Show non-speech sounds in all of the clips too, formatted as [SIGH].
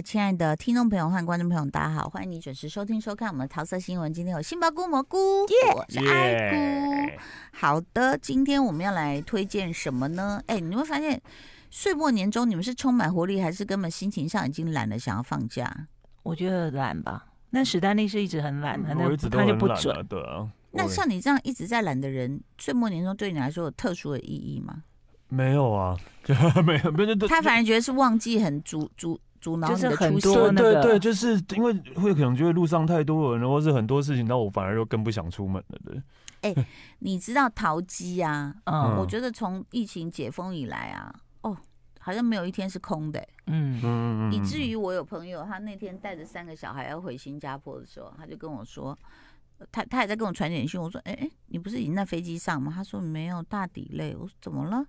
亲爱的听众朋友和观众朋友，大家好！欢迎你准时收听收看我们的桃色新闻。今天有杏鲍菇蘑菇，我是爱菇。好的，今天我们要来推荐什么呢？哎，你会发现岁末年终，你们是充满活力，还是根本心情上已经懒了，想要放假？我觉得懒吧。那史丹利是一直很懒，那他就不准对啊。那像你这样一直在懒的人，岁末年终对你来说有特殊的意义吗？没有啊，[LAUGHS] 没有，没有，他反而觉得是旺季，很足足。阻挠你的出行，对对，就是因为会可能觉得路上太多人，或是很多事情，那我反而又更不想出门了对，哎，[LAUGHS] 你知道淘机啊？嗯，我觉得从疫情解封以来啊，哦，好像没有一天是空的。嗯嗯，以至于我有朋友，他那天带着三个小孩要回新加坡的时候，他就跟我说，他他还在跟我传简讯，我说，哎哎，你不是已经在飞机上吗？他说没有，大底累。我说怎么了？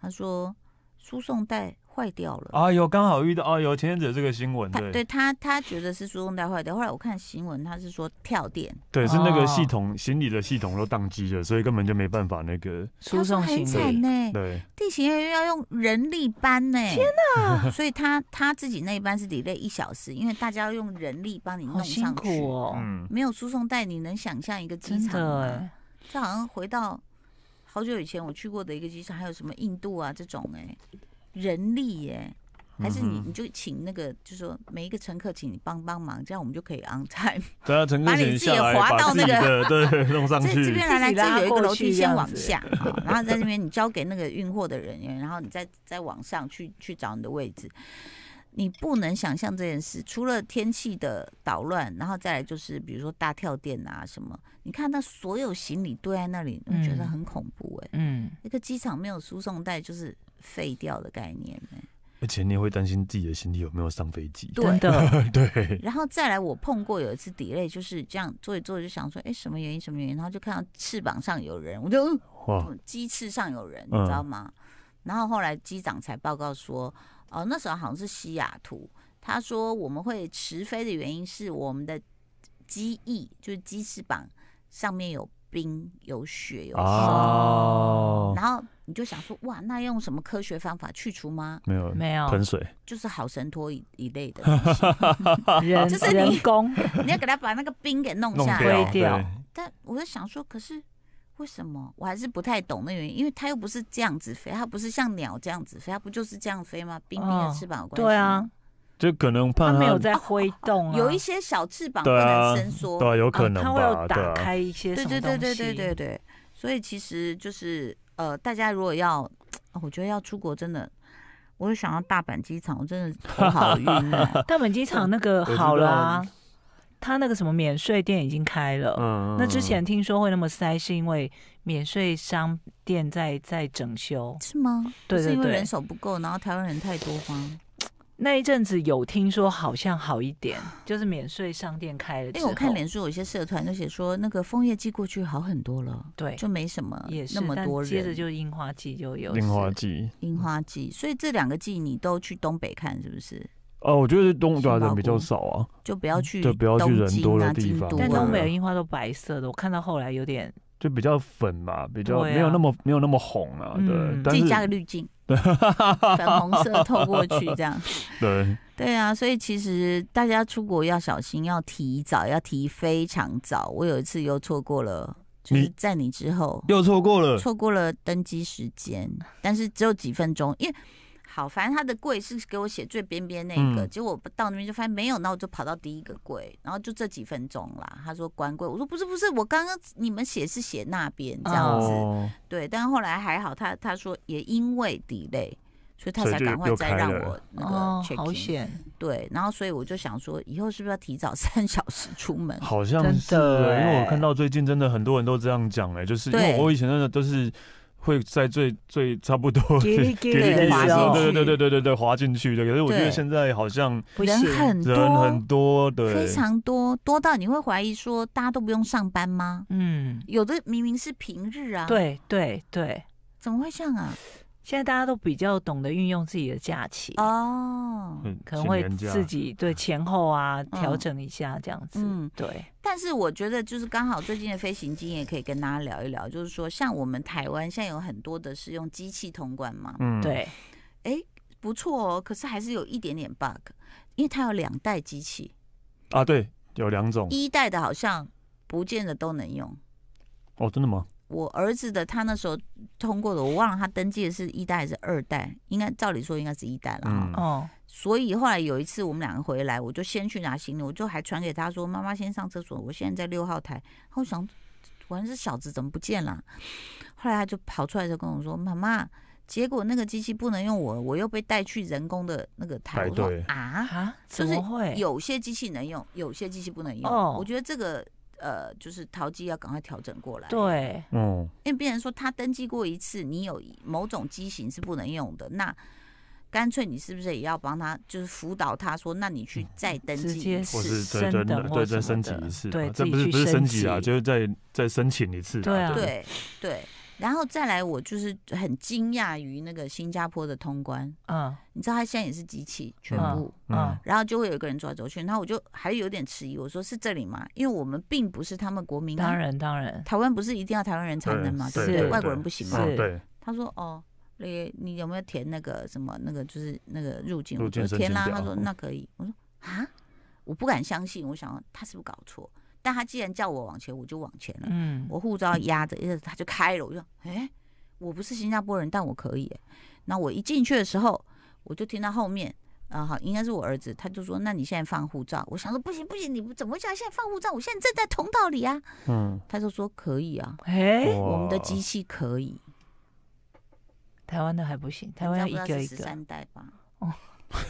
他说输送带。坏掉了！哎呦，刚好遇到啊。有前天者这个新闻。对，他他觉得是输送带坏掉。后来我看新闻，他是说跳电。对，是那个系统，行李的系统都宕机了，所以根本就没办法那个。输送很惨呢。对。地勤人员要用人力搬呢。天哪！[LAUGHS] 所以他他自己那一班是 delay 一小时，因为大家要用人力帮你弄上去。辛苦哦。没有输送带，你能想象一个机场吗？就这好像回到好久以前我去过的一个机场，还有什么印度啊这种哎。人力耶，还是你你就请那个，就说每一个乘客请你帮帮忙，这样我们就可以 on time。对啊，乘客下来，把你自己滑到那个对 [LAUGHS] 弄上去。这这边来来这有一个楼梯先往下，然 [LAUGHS] 后在那边你交给那个运货的人员，然后你再再往上去去找你的位置。你不能想象这件事，除了天气的捣乱，然后再来就是比如说大跳电啊什么。你看那所有行李堆在那里，你觉得很恐怖哎。嗯，一个机场没有输送带就是。废掉的概念，而且你会担心自己的行李有没有上飞机。对的，[LAUGHS] 对。然后再来，我碰过有一次底 y 就是这样坐一坐，就想说，哎，什么原因？什么原因？然后就看到翅膀上有人，我就哇，机翅上有人，你知道吗？然后后来机长才报告说，哦，那时候好像是西雅图，他说我们会迟飞的原因是我们的机翼，就是鸡翅膀上面有。冰有雪有霜，然后你就想说哇，那用什么科学方法去除吗？没有没有，喷水就是好神拖一一类的 [LAUGHS] [LAUGHS] 就是人工，[LAUGHS] 你要给他把那个冰给弄下来，推掉。但我就想说，可是为什么我还是不太懂那原因？因为它又不是这样子飞，它不是像鸟这样子飞，它不就是这样飞吗？冰冰的翅膀有关系对啊。就可能怕他没有在挥动啊，有一些小翅膀在伸缩，对，有可能他会有打开一些什么东西，对对对对对对对，所以其实就是呃，大家如果要，我觉得要出国真的，我想到大阪机场，我真的不好运。[LAUGHS] 大阪机场那个好了，他那个什么免税店已经开了，嗯，那之前听说会那么塞，是因为免税商店在在整修，是吗？对对对，是因为人手不够，然后台湾人太多吗？那一阵子有听说好像好一点，[SIGHS] 就是免税商店开了。因为我看脸书有些社团都写说，那个枫叶季过去好很多了，对，就没什么，那么多人。接着就是樱花季就有。樱花季，樱花季，所以这两个季你都去东北看是不是？哦，我觉得是东北人比较少啊，就不要去，就不要去人多的地方。但东北的樱花都白色的，我看到后来有点就比较粉嘛，比较没有那么没有那么红啊。对，自己加个滤镜。粉红色透过去，这样。[LAUGHS] 对对啊，所以其实大家出国要小心，要提早，要提非常早。我有一次又错过了，就是在你之后又错过了，错过了登机时间，但是只有几分钟，因为。好，反正他的柜是给我写最边边那个，结果我到那边就发现没有，那我就跑到第一个柜，然后就这几分钟啦。他说关柜，我说不是不是，我刚刚你们写是写那边这样子，对。但后来还好，他他说也因为 delay，所以他才赶快再让我那哦，好险。对，然后所以我就想说，以后是不是要提早 [LAUGHS] 三小时出门？好像是，因为我看到最近真的很多人都这样讲哎，就是因为我以前真的都是。会在最最差不多 [LAUGHS] 的时候，对对对对对对对，滑进去的。可是我觉得现在好像人很多，人很多的，非常多多到你会怀疑说，大家都不用上班吗？嗯，有的明明是平日啊。对对对，怎么会这样啊？现在大家都比较懂得运用自己的假期哦，可能会自己对前后啊调整一下这样子，嗯，对。但是我觉得就是刚好最近的飞行经验可以跟大家聊一聊，就是说像我们台湾现在有很多的是用机器通关嘛，嗯，对。哎，不错哦，可是还是有一点点 bug，因为它有两代机器。啊，对，有两种。一代的好像不见得都能用。哦，真的吗？我儿子的他那时候通过的，我忘了他登记的是一代还是二代，应该照理说应该是一代了哈。哦，所以后来有一次我们两个回来，我就先去拿行李，我就还传给他说：“妈妈先上厕所，我现在在六号台。”我想，我这小子怎么不见了？后来他就跑出来就跟我说：“妈妈。”结果那个机器不能用，我我又被带去人工的那个台。我说啊就是有些机器能用，有些机器不能用。哦，我觉得这个。呃，就是淘机要赶快调整过来。对，嗯，因为别人说他登记过一次，你有某种机型是不能用的，那干脆你是不是也要帮他，就是辅导他说，那你去再登记，或是对对对，再升级一次，对，这不是不是升级啊，就是再再申请一次，对，对，对。然后再来，我就是很惊讶于那个新加坡的通关。嗯，你知道他现在也是机器全部。嗯，然后就会有一个人抓走去，然后我就还有点迟疑，我说是这里吗？因为我们并不是他们国民。当然当然，台湾不是一定要台湾人才能吗？对外国人不行吗？对。他说：“哦，你你有没有填那个什么那个就是那个入境？”入境填啦、他说：“那可以。”我说：“啊，我不敢相信，我想他是不是搞错？”但他既然叫我往前，我就往前了。嗯，我护照压着，他就开了。我就说，哎，我不是新加坡人，但我可以。那我一进去的时候，我就听到后面，啊，好，应该是我儿子，他就说，那你现在放护照？我想说，不行不行，你怎么叫现在放护照？我现在正在通道里啊。嗯，他就说可以啊，哎，我们的机器可以，台湾的还不行，台湾要一个一个三代吧？哦。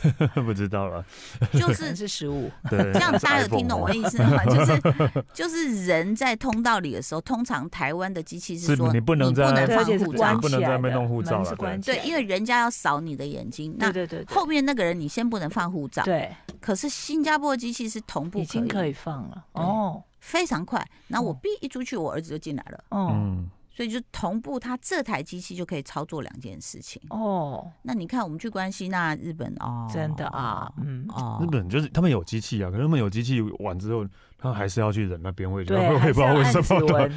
[LAUGHS] 不知道了，就是 [LAUGHS] 是十五，对，这样大家有听懂我的意思吗？[LAUGHS] 就是就是人在通道里的时候，通常台湾的机器是说你不能不能放护照，不能在那边弄护照了。对，因为人家要扫你的眼睛。那后面那个人你先不能放护照。对，可是新加坡的机器是同步，已经可以放了。哦，非常快。那我一出去，我儿子就进来了。哦。所以就同步，他这台机器就可以操作两件事情哦。那你看，我们去关心那日本哦，真的啊，嗯，哦，日本就是他们有机器啊，可是他们有机器完之后，他还是要去人那边会，对，知道为什么？[LAUGHS] 对，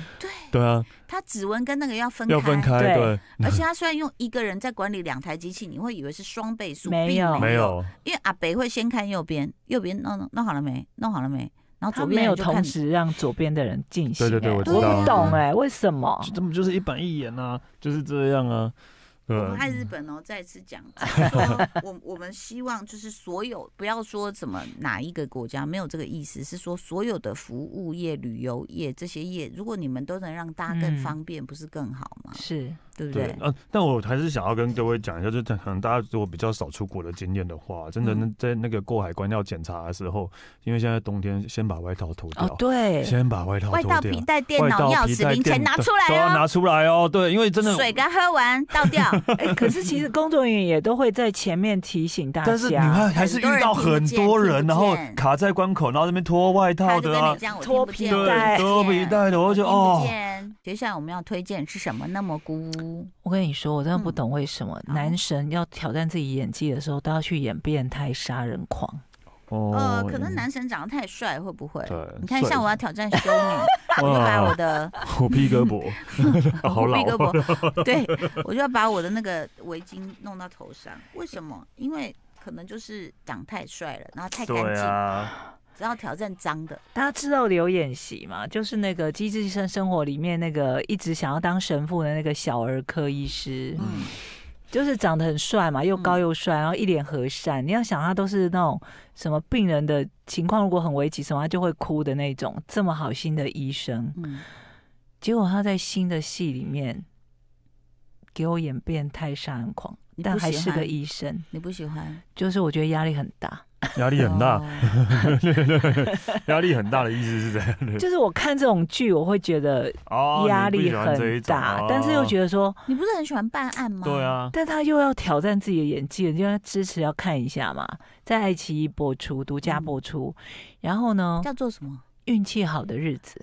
对啊，他指纹跟那个要分开，要分开，对。而且他虽然用一个人在管理两台机器，你会以为是双倍数，没有没有，因为阿北会先看右边，右边弄弄好了没？弄好了没？然后左没有同时让左边的人进行，对对对，我懂。不懂哎，为什么？这么就是一板一眼啊，就是这样啊。我们日本哦，再次讲，[LAUGHS] 我我们希望就是所有不要说什么哪一个国家没有这个意思，是说所有的服务业、旅游业这些业，如果你们都能让大家更方便，不是更好吗？是。对不对？啊，但我还是想要跟各位讲一下，就是可能大家如果比较少出国的经验的话，真的在那个过海关要检查的时候，因为现在冬天，先把外套脱掉。哦，对，先把外套脱掉。皮带、电脑、钥匙、零钱拿出来。都要拿出来哦，对，因为真的。水刚喝完，倒掉。[LAUGHS] 哎，可是其实工作人员也都会在前面提醒大家。但是你们还是遇到很多人，然后卡在关口，然后那边脱外套的，脱皮带，脱皮带的，我就哦。接下来我们要推荐是什么？那么孤。我跟你说，我真的不懂为什么男神要挑战自己演技的时候，都要去演变态杀人狂。哦，呃，可能男生长得太帅，会不会？对。你看，像我要挑战修女，[LAUGHS] 我就把我的虎皮胳膊，虎皮胳膊 [LAUGHS] [LAUGHS] 对，我就要把我的那个围巾弄到头上。为什么？因为可能就是长太帅了，然后太干净。只要挑战脏的，大家知道刘演习吗？就是那个《机智医生生活》里面那个一直想要当神父的那个小儿科医师，嗯，就是长得很帅嘛，又高又帅，然后一脸和善。你要想他都是那种什么病人的情况如果很危急什么，他就会哭的那种，这么好心的医生。嗯，结果他在新的戏里面给我演变态人狂，但还是个医生。你不喜欢？就是我觉得压力很大。[LAUGHS] 压力很大，对 [LAUGHS] 对，[LAUGHS] 压力很大的意思是这样。就是我看这种剧，我会觉得压力很大，但是又觉得说，你不是很喜欢办案吗？对啊，但他又要挑战自己的演技，就要支持要看一下嘛。在爱奇艺播出，独家播出，然后呢，叫做什么？运气好的日子，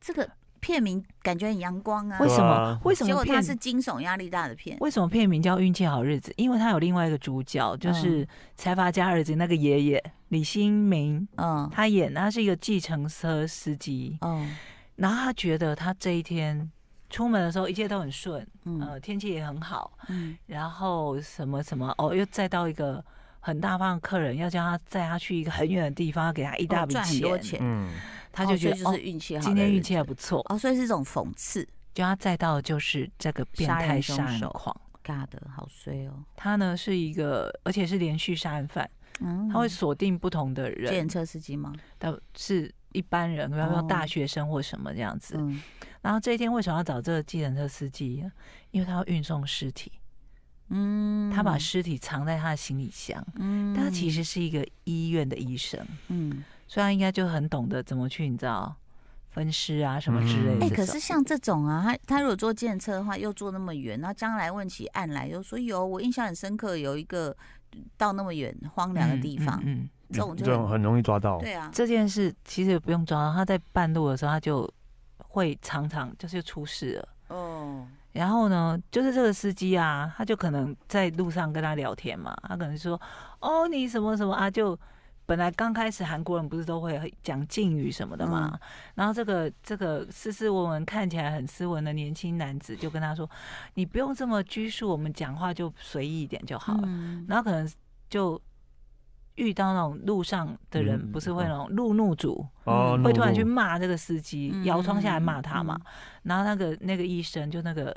这个。片名感觉很阳光啊，为什么？为什么？结果他是惊悚压力大的片，为什么片名叫《运气好日子》？因为它有另外一个主角，就是财阀家儿子那个爷爷李新明，嗯，他演他是一个计程车司机，嗯，然后他觉得他这一天出门的时候一切都很顺，嗯，天气也很好，嗯，然后什么什么哦，又再到一个。很大方的客人，要叫他载他去一个很远的地方，要给他一大笔钱，很多钱，嗯，他就觉得就是运气好，今天运气还不错。哦，所以是一种讽刺。叫他载到就是这个变态杀人狂，尬的好衰哦。他呢是一个，而且是连续杀人犯，嗯，他会锁定不同的人，计程车司机吗？他是一般人，比方说大学生或什么这样子。然后这一天为什么要找这个计程车司机因为他要运送尸体。嗯，他把尸体藏在他的行李箱。嗯，他其实是一个医院的医生。嗯，所以他应该就很懂得怎么去，你知道，分尸啊什么之类的。哎，可是像这种啊，他他如果坐电车的话，又坐那么远，那将来问起案来又说有。我印象很深刻，有一个到那么远荒凉的地方，嗯，这种就很容易抓到。对啊，这件事其实也不用抓，他在半路的时候，他就会常常就是出事了。哦。然后呢，就是这个司机啊，他就可能在路上跟他聊天嘛，他可能说，哦，你什么什么啊？就本来刚开始韩国人不是都会讲敬语什么的嘛，然后这个这个斯斯文文看起来很斯文的年轻男子就跟他说，你不用这么拘束，我们讲话就随意一点就好了。然后可能就。遇到那种路上的人，不是会那种路怒族，会突然去骂这个司机，摇窗下来骂他嘛。然后那个那个医生就那个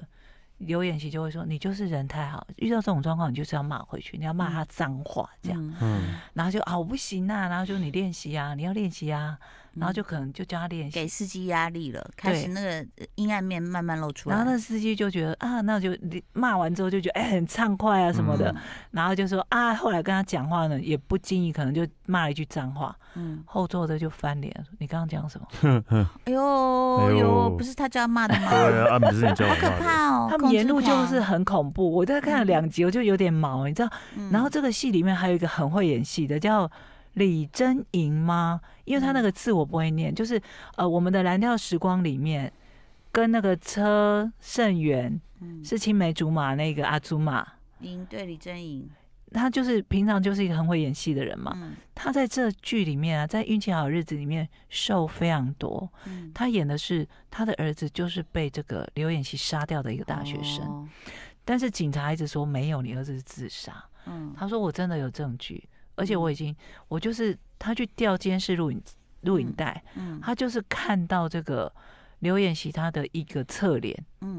刘演琪就会说：“你就是人太好，遇到这种状况你就是要骂回去，你要骂他脏话这样。”嗯，然后就啊我不行啊，然后就你练习啊，你要练习啊。然后就可能就叫他练习，给司机压力了，开始那个阴暗面慢慢露出来。然后那司机就觉得啊，那就骂完之后就觉得哎很畅快啊什么的，然后就说啊，后来跟他讲话呢，也不经意可能就骂了一句脏话，嗯，后座的就翻脸，你刚刚讲什么？[LAUGHS] 哎呦哎呦，不是他叫骂的吗？对啊，好可怕哦。他们沿路就是很恐怖，我在看了两集我就有点毛，你知道。然后这个戏里面还有一个很会演戏的叫。李真莹吗？因为他那个字我不会念，就是呃，我们的蓝调时光里面，跟那个车盛元是青梅竹马那个阿祖玛，莹对李真莹，他就是平常就是一个很会演戏的人嘛。他在这剧里面啊，在运气好日子里面瘦非常多。他演的是他的儿子，就是被这个刘演熙杀掉的一个大学生，但是警察一直说没有，你儿子是自杀。嗯，他说我真的有证据。而且我已经，我就是他去调监视录影录影带，他就是看到这个刘演习他的一个侧脸，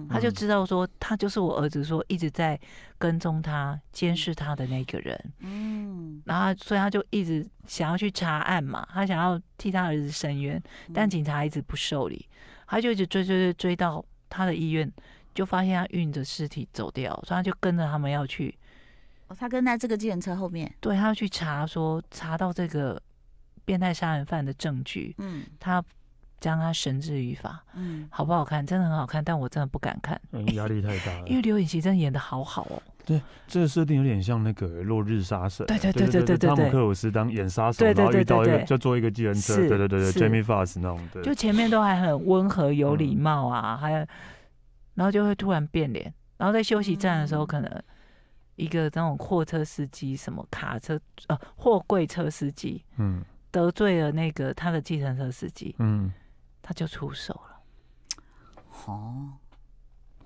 他就知道说他就是我儿子，说一直在跟踪他、监视他的那个人。嗯，然后所以他就一直想要去查案嘛，他想要替他儿子伸冤，但警察一直不受理，他就一直追追追追到他的医院，就发现他运着尸体走掉，所以他就跟着他们要去。他跟在这个计程车后面，对他要去查，说查到这个变态杀人犯的证据，嗯，他将他绳之于法，嗯，好不好看？真的很好看，但我真的不敢看，嗯，压力太大。[LAUGHS] 因为刘颖琪真的演的好好哦，对，这个设定有点像那个《落日杀手》，对对对对对对汤姆克鲁斯当演杀手，然后到一个就做一个计人车，对对对对，Jamie f a s s 那种，对，就前面都还很温和有礼貌啊，还有，然后就会突然变脸，然后在休息站的时候可能。一个那种货车司机，什么卡车呃，货柜车司机，嗯，得罪了那个他的计程车司机，嗯，他就出手了，哦，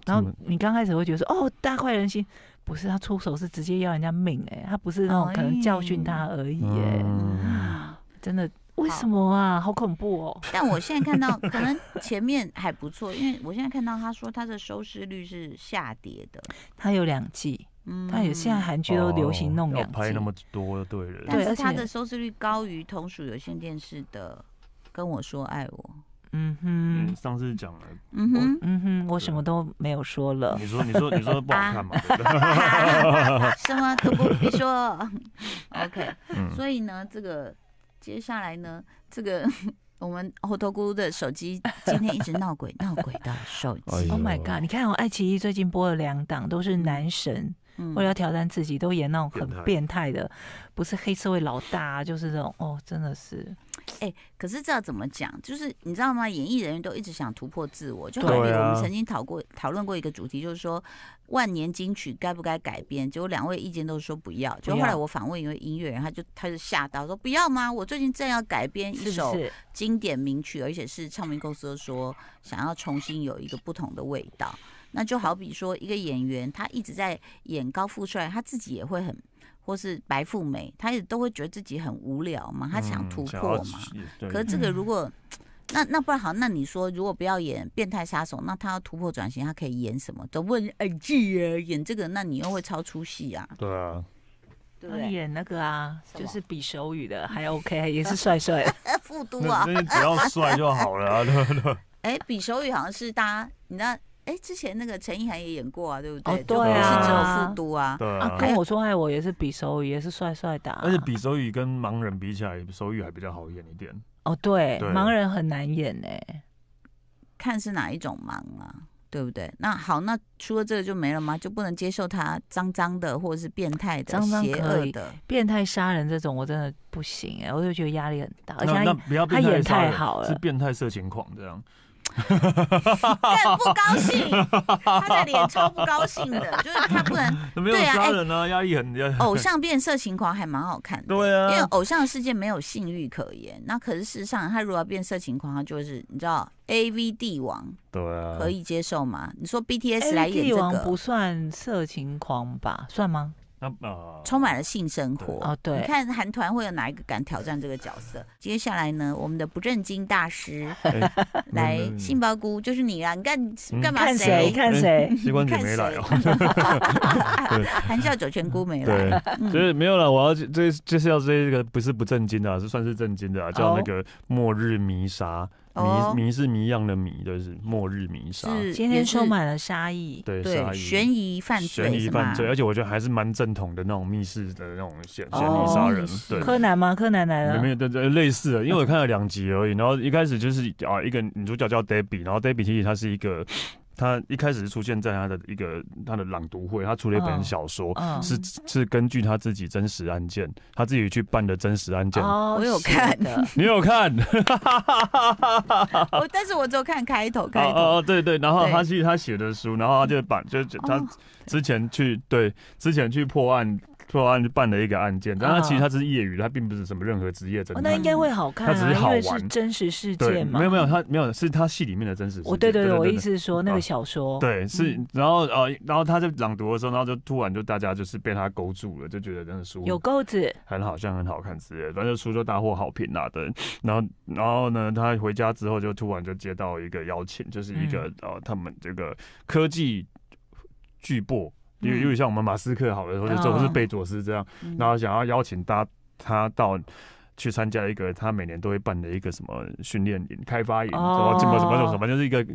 然后你刚开始会觉得说，哦，大快人心，不是他出手是直接要人家命哎，他不是那种可能教训他而已哎，真的为什么啊？好恐怖哦！[LAUGHS] 但我现在看到可能前面还不错，因为我现在看到他说他的收视率是下跌的，他有两季。他也现在韩剧都流行弄两拍那么多对人，对，而且的收视率高于同属有线电视的《跟我说爱我》。嗯哼，上次讲了，嗯哼，嗯哼，我什么都没有说了。你说，你说，你说不好看 [LAUGHS] 吗？什么都不别说。[LAUGHS] OK，所以呢，这个接下来呢，这个 [LAUGHS] 我们猴头菇的手机今天一直闹鬼，闹鬼的手机。Oh my god！你看我爱奇艺最近播了两档，都是男神。为了挑战自己，都演那种很变态的，不是黑社会老大，[LAUGHS] 就是这种哦，真的是。哎，可是这怎么讲？就是你知道吗？演艺人员都一直想突破自我，就好比我们曾经讨过讨论过一个主题，就是说万年金曲该不该改编？结果两位意见都说不要。就后来我访问一位音乐人，他就他就吓到说不要吗？我最近正要改编一首经典名曲，而且是唱片公司说想要重新有一个不同的味道。那就好比说，一个演员他一直在演高富帅，他自己也会很，或是白富美，他也都会觉得自己很无聊嘛，他想突破嘛。可是这个如果，那那不然好，那你说如果不要演变态杀手，那他要突破转型，他可以演什么？都问演技啊，演这个那你又会超出戏啊？对啊，对，演那个啊，就是比手语的还 OK，[LAUGHS] 也是帅帅的富都 [LAUGHS] 啊，那只要帅就好了啊，对不对？[LAUGHS] 哎，比手语好像是大家，你那。哎，之前那个陈意涵也演过啊，对不对？哦，对啊，是只有复读啊。对啊，跟我说爱我也是比手语，也是帅帅的。而且比手语跟盲人比起来，手语还比较好演一点。哦，对，盲人很难演哎，看是哪一种盲啊，对不对？那好，那除了这个就没了吗？就不能接受他脏脏的，或者是变态的、邪恶的、变态杀人这种，我真的不行哎，我就觉得压力很大。那那不要变态，太好了，是变态色情狂这样。很 [LAUGHS] 不高兴，他在脸超不高兴的，[LAUGHS] 就是他不能。怎么没有抓人呢？压抑很。偶像变色情狂还蛮好看。对啊，因为偶像的世界没有信誉可言。那可是事实上，他如果变色情狂，他就是你知道，A V 帝王。对啊。可以接受吗？你说 B T S 来演这个不算色情狂吧？算吗？啊，充满了性生活哦。对，你看韩团会有哪一个敢挑战这个角色？接下来呢，我们的不正经大师 [LAUGHS] 来杏鲍菇，就是你啊！你干干嘛？看谁？看谁？西关嘴没来？[LAUGHS] 哦。哈含笑九泉菇没来。所以没有了。我要这就是要这个，不是不正经的，啊，是算是正经的，啊，叫那个末日弥沙。迷迷是谜一样的迷，就是末日迷杀，今天充满了杀意，对杀意。悬疑犯罪，悬疑犯罪，而且我觉得还是蛮正统的那种密室的那种悬悬疑杀人，对柯南吗？柯南来了没有？对对，类似，的，因为我看了两集而已，然后一开始就是啊，一个女主角叫 Debbie，然后 Debbie 其实她是一个。他一开始是出现在他的一个他的朗读会，他出了一本小说，是是根据他自己真实案件，他自己去办的真实案件。哦，我有看的，[LAUGHS] 你有看？哈哈哈我但是我只有看开头，开头。哦，对对，然后他是他写的书，然后他就把就他之前去对之前去破案。破案就办了一个案件，但他其实他是业余他并不是什么任何职业侦探。那应该会好看，他只是好玩，真实事件嘛。没有没有，他没有，是他戏里面的真实。哦，对对对，我意思是说那个小说。对，是，然后呃，然后他在朗读的时候，然后就突然就大家就是被他勾住了，就觉得真的舒服，有钩子，很好像很好看之类。的，反正书就大获好评啊，对。然后然后呢，他回家之后就突然就接到一个邀请，就是一个呃他们这个科技巨擘。因为因为像我们马斯克好了，或者是贝佐斯这样，然后想要邀请他他到去参加一个他每年都会办的一个什么训练营、开发营，什么什么什么什么，就是一个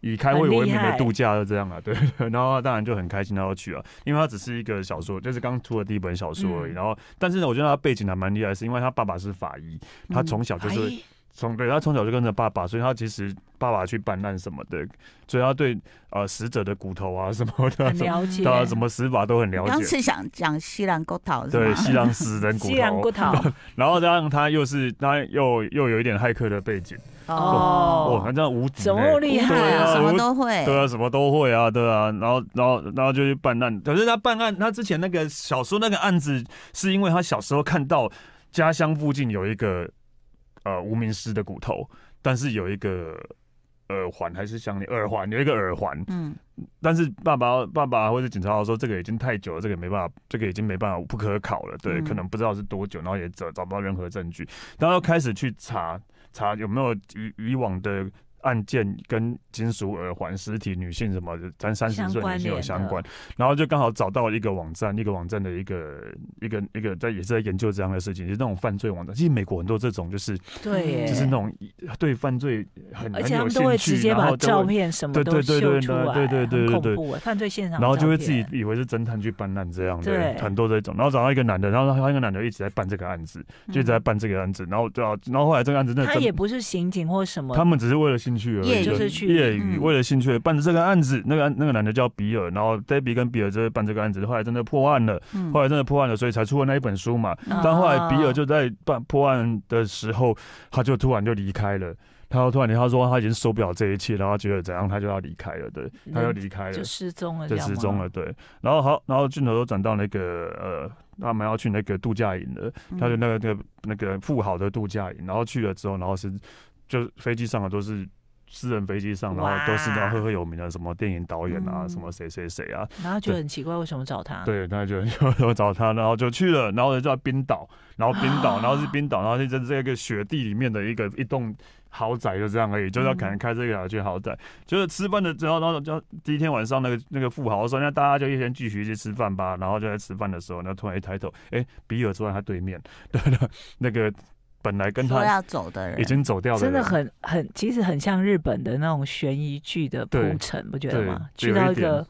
以开会为名的度假，就这样了。对，[LAUGHS] 然后他当然就很开心，他要去啊。因为他只是一个小说，就是刚出的第一本小说而已。然后，但是呢，我觉得他背景还蛮厉害，是因为他爸爸是法医，他从小就是。从对他从小就跟着爸爸，所以他其实爸爸去办案什么的，所以他对呃死者的骨头啊什么的，解，他什么死法都很了解。刚是想讲西兰骨头对，西兰死人骨头。[LAUGHS] 西兰骨头。[LAUGHS] 然后再让他又是他又又有一点骇客的背景。哦哦，反正无敌。怎么厉害？什么都会。对啊，什么都会啊，对啊。然后然后然后就去办案。可是他办案，他之前那个小说那个案子，是因为他小时候看到家乡附近有一个。呃，无名尸的骨头，但是有一个耳环还是项你耳环有一个耳环，嗯，但是爸爸爸爸或者警察说，这个已经太久了，这个没办法，这个已经没办法不可考了，对，可能不知道是多久，然后也找找不到任何证据，然后开始去查查有没有以以往的。案件跟金属耳环、实体女性什么，的，咱三十岁已经有相关，然后就刚好找到一个网站，一个网站的一个一个一个在也是在研究这样的事情，就那种犯罪网站。其实美国很多这种就是，对，就是那种对犯罪很而且都会直接把照片什么都秀出来，对对对对对对对，犯罪现场，然后就会自己以为是侦探去办案这样，对，很多这种，然后找到一个男的，然后他那个男的一直在办这个案子，一直在办这个案子，然后对啊，然后后来这个案子那他也不是刑警或什么，他们只是为了刑。去，就是业余为了兴趣办这个案子，那个那个男的叫比尔，然后 Debbie 跟比尔在办这个案子，后来真的破案了，后来真的破案了，所以才出了那一本书嘛。但后来比尔就在办破案的时候，他就突然就离开了，他突然他说他已经受不了这一切，然后觉得怎样，他就要离开了，对，他就离开了，就失踪了，就失踪了，对。然后好，然后镜头都转到那个呃，他们要去那个度假营了，他就那个那个那个富豪的度假营，然后去了之后，然后是就飞机上的都是。私人飞机上，然后都是那赫赫有名的什么电影导演啊，什么谁谁谁啊，然后就很奇怪，为什么找他？对，他就就找他，然后就去了，然后就在冰岛，然后冰岛，然后是冰岛，然后就在这个雪地里面的一个一栋豪宅，就这样而已，就是可能开这个去豪宅，就是吃饭的，之后然后就第一天晚上那个那个富豪说，那大家就先继续去吃饭吧，然后就在吃饭的时候，然后突然一抬头，哎，比尔坐在他对面，对 [LAUGHS] 对，那个。本来跟他要走的人已经走掉了，真的很很其实很像日本的那种悬疑剧的铺陈，不觉得吗？去到一个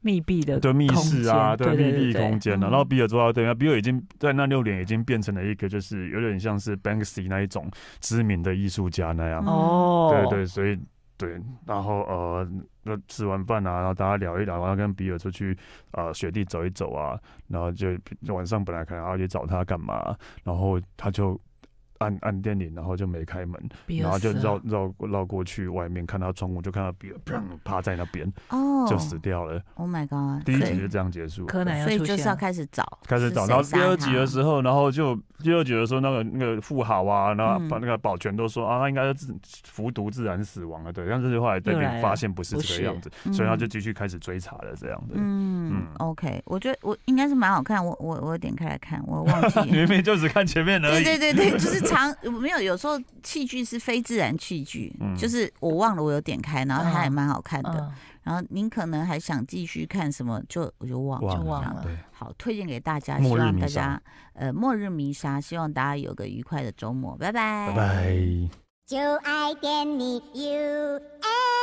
密闭的对密室啊，对密闭空间了。然后比尔说啊，对下比尔已经在那六年已经变成了一个就是有点像是 Banksy 那一种知名的艺术家那样哦，对对，所以对，然后呃，那吃完饭啊，然后大家聊一聊，然后跟比尔出去呃雪地走一走啊，然后就晚上本来可能要去找他干嘛，然后他就。按按电铃，然后就没开门，然后就绕绕绕过去外面，看到窗户就看到比尔趴在那边，哦，就死掉了。Oh my god！第一集就这样结束，可能所以就是要开始找，开始找。然后第二集的时候，然后就第二集的时候，那个那个富豪啊，然后把那个保全都说啊，他应该自服毒自然死亡了。对，但是后来这边发现不是这个样子，所以他就继续开始追查了，这样子。OK，我觉得我应该是蛮好看，我我我点开来看，我忘记，[LAUGHS] 明明就只看前面而已。对对对对，就是长没有，有时候器具是非自然器具，就是我忘了我有点开，然后它还蛮好看的。然后您可能还想继续看什么，就我就忘就忘了。好，推荐给大家，希望大家呃末日迷沙，希望大家有个愉快的周末，拜拜拜拜。就爱 y o U。